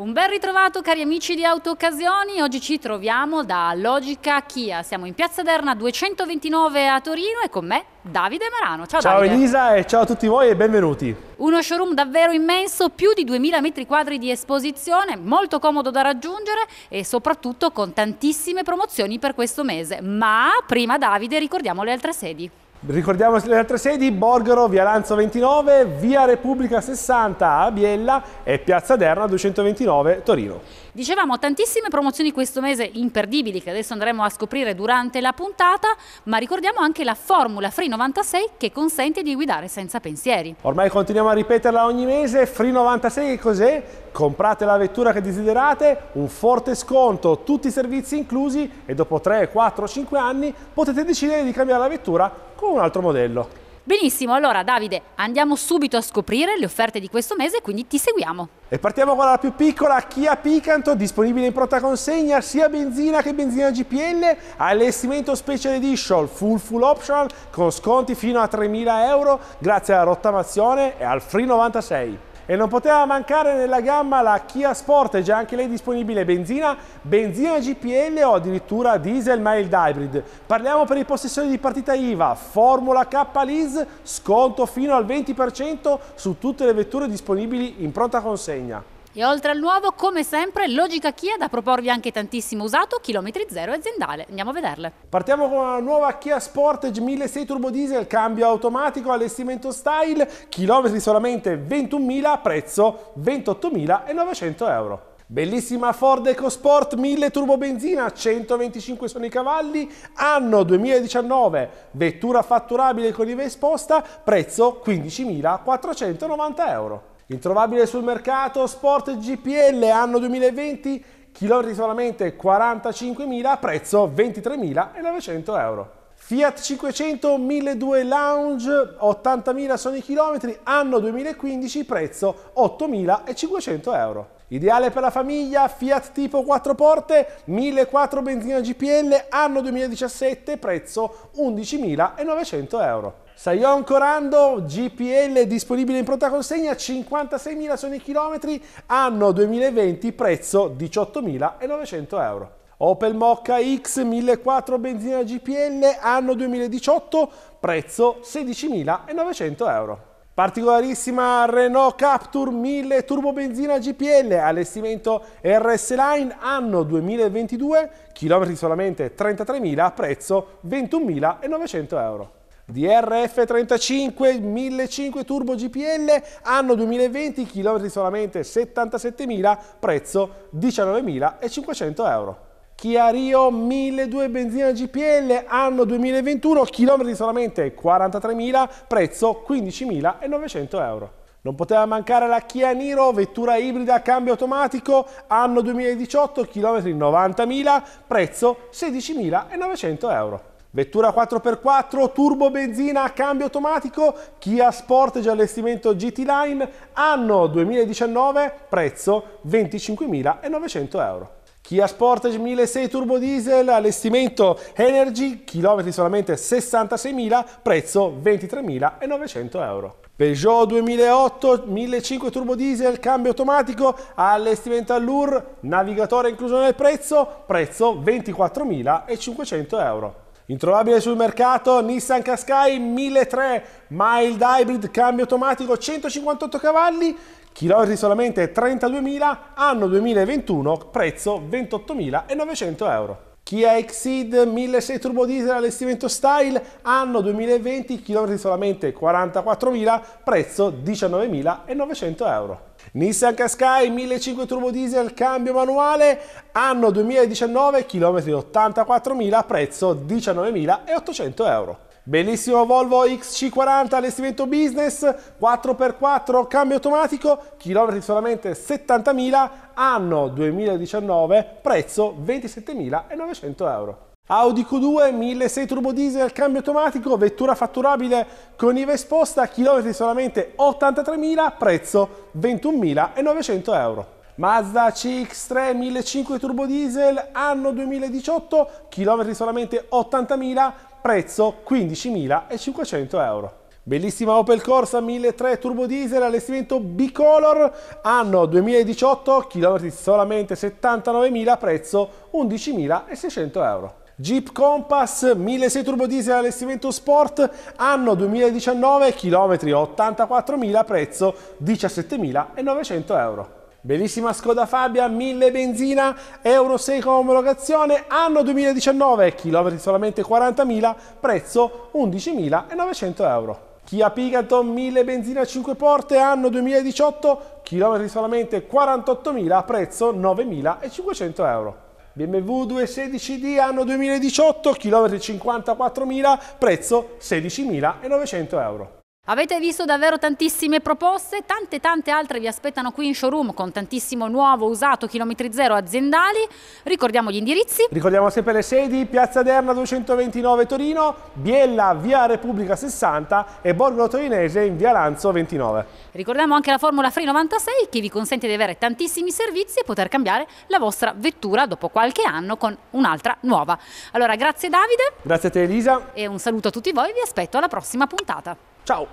Un ben ritrovato cari amici di Auto Occasioni, oggi ci troviamo da Logica Kia, siamo in Piazza Derna 229 a Torino e con me Davide Marano. Ciao, ciao Davide. Elisa e ciao a tutti voi e benvenuti. Uno showroom davvero immenso, più di 2000 metri quadri di esposizione, molto comodo da raggiungere e soprattutto con tantissime promozioni per questo mese. Ma prima Davide ricordiamo le altre sedi. Ricordiamo le altre sedi, Borgaro, via Lanzo 29, via Repubblica 60 a Biella e piazza Derna 229 Torino. Dicevamo tantissime promozioni questo mese imperdibili che adesso andremo a scoprire durante la puntata, ma ricordiamo anche la formula Free 96 che consente di guidare senza pensieri. Ormai continuiamo a ripeterla ogni mese, Free 96 che cos'è? Comprate la vettura che desiderate, un forte sconto, tutti i servizi inclusi e dopo 3, 4, 5 anni potete decidere di cambiare la vettura con un altro modello. Benissimo, allora Davide, andiamo subito a scoprire le offerte di questo mese, quindi ti seguiamo. E partiamo con la più piccola Kia Picanto, disponibile in pronta consegna sia benzina che benzina GPL, allestimento special edition, full full optional, con sconti fino a 3.000 euro grazie alla rottamazione e al Free 96 e non poteva mancare nella gamma la Kia Sport, già anche lei disponibile benzina, benzina GPL o addirittura diesel mild hybrid. Parliamo per i possessori di partita IVA, Formula K Lease, sconto fino al 20% su tutte le vetture disponibili in pronta consegna. E oltre al nuovo, come sempre, Logica Kia da proporvi anche tantissimo usato, chilometri zero e aziendale. Andiamo a vederle. Partiamo con la nuova Kia Sportage 1600 turbo diesel, cambio automatico, allestimento style, chilometri solamente 21.000, prezzo 28.900 euro. Bellissima Ford EcoSport 1000 turbo benzina, 125 sono i cavalli, anno 2019, vettura fatturabile con IVA esposta, prezzo 15.490 euro. Introvabile sul mercato, Sport GPL anno 2020, chilometri solamente 45.000, prezzo 23.900 euro. Fiat 500 1200 Lounge, 80.000 sono i chilometri, anno 2015, prezzo 8.500 euro. Ideale per la famiglia, Fiat tipo 4 porte, 1.400 benzina GPL, anno 2017, prezzo 11.900 euro. Saion Corando, GPL disponibile in pronta consegna, 56.000 sono i chilometri, anno 2020, prezzo 18.900 euro. Opel Mocca X 1.400 benzina GPL, anno 2018, prezzo 16.900 euro. Particolarissima Renault Capture 1000 turbo benzina GPL, allestimento RS Line, anno 2022, chilometri solamente 33.000, prezzo 21.900 euro. DRF35 1500 Turbo GPL, anno 2020, chilometri solamente 77.000, prezzo 19.500 euro. Kia Rio 1200 benzina GPL anno 2021, chilometri solamente 43.000, prezzo 15.900 euro. Non poteva mancare la Kia Niro, vettura ibrida a cambio automatico, anno 2018, chilometri 90.000, prezzo 16.900 euro. Vettura 4x4, turbo benzina, cambio automatico, Kia Sport allestimento GT Line, anno 2019, prezzo 25.900 euro. Kia Sportage 1.6 turbo diesel, allestimento Energy, chilometri solamente 66.000, prezzo 23.900 euro. Peugeot 2008 1.5 turbo diesel, cambio automatico, allestimento Allure, navigatore incluso nel prezzo, prezzo 24.500 euro. Introvabile sul mercato Nissan Qashqai 1003 mild hybrid cambio automatico 158 cavalli chilometri solamente 32.000 anno 2021 prezzo 28.900 euro. Kia Exceed 1600 turbo diesel allestimento style, anno 2020, chilometri solamente 44.000, prezzo 19.900 euro. Nissan Qashqai 1500 turbo diesel cambio manuale anno 2019 chilometri 84.000 prezzo 19.800 euro Bellissimo Volvo XC40 allestimento business, 4x4, cambio automatico, chilometri solamente 70.000, anno 2019, prezzo 27.900 euro. Audi Q2 1.6 turbo diesel, cambio automatico, vettura fatturabile con IVA esposta, chilometri solamente 83.000, prezzo 21.900 euro. Mazda CX3 1.5 turbo diesel, anno 2018, chilometri solamente 80.000, prezzo 15.500 euro. Bellissima Opel Corsa 1.3 turbo diesel, allestimento bicolor, anno 2018, chilometri solamente 79.000, prezzo 11.600 euro. Jeep Compass 1600 turbo diesel allestimento sport anno 2019 chilometri 84.000 prezzo 17.900 euro Bellissima Skoda Fabia, 1000 benzina, Euro 6 con omologazione, anno 2019, chilometri solamente 40.000, prezzo 11.900 euro. Kia Picanton 1000 benzina 5 porte, anno 2018, chilometri solamente 48.000, prezzo 9.500 euro. BMW 216D anno 2018, chilometri 54.000, prezzo 16.900 euro. Avete visto davvero tantissime proposte, tante tante altre vi aspettano qui in showroom con tantissimo nuovo, usato, chilometri zero aziendali. Ricordiamo gli indirizzi. Ricordiamo sempre le sedi, Piazza Derna 229 Torino, Biella via Repubblica 60 e Borgo Torinese in via Lanzo 29. Ricordiamo anche la formula Free 96 che vi consente di avere tantissimi servizi e poter cambiare la vostra vettura dopo qualche anno con un'altra nuova. Allora grazie Davide. Grazie a te Elisa. E un saluto a tutti voi, vi aspetto alla prossima puntata. Ciao!